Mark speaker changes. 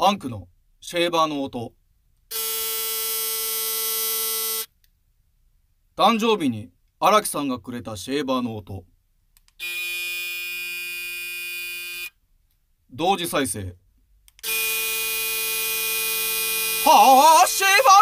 Speaker 1: アンクのシェーバーの音。誕生日に荒木さんがくれたシェーバーの音。同時再生。
Speaker 2: はあ、シェーバー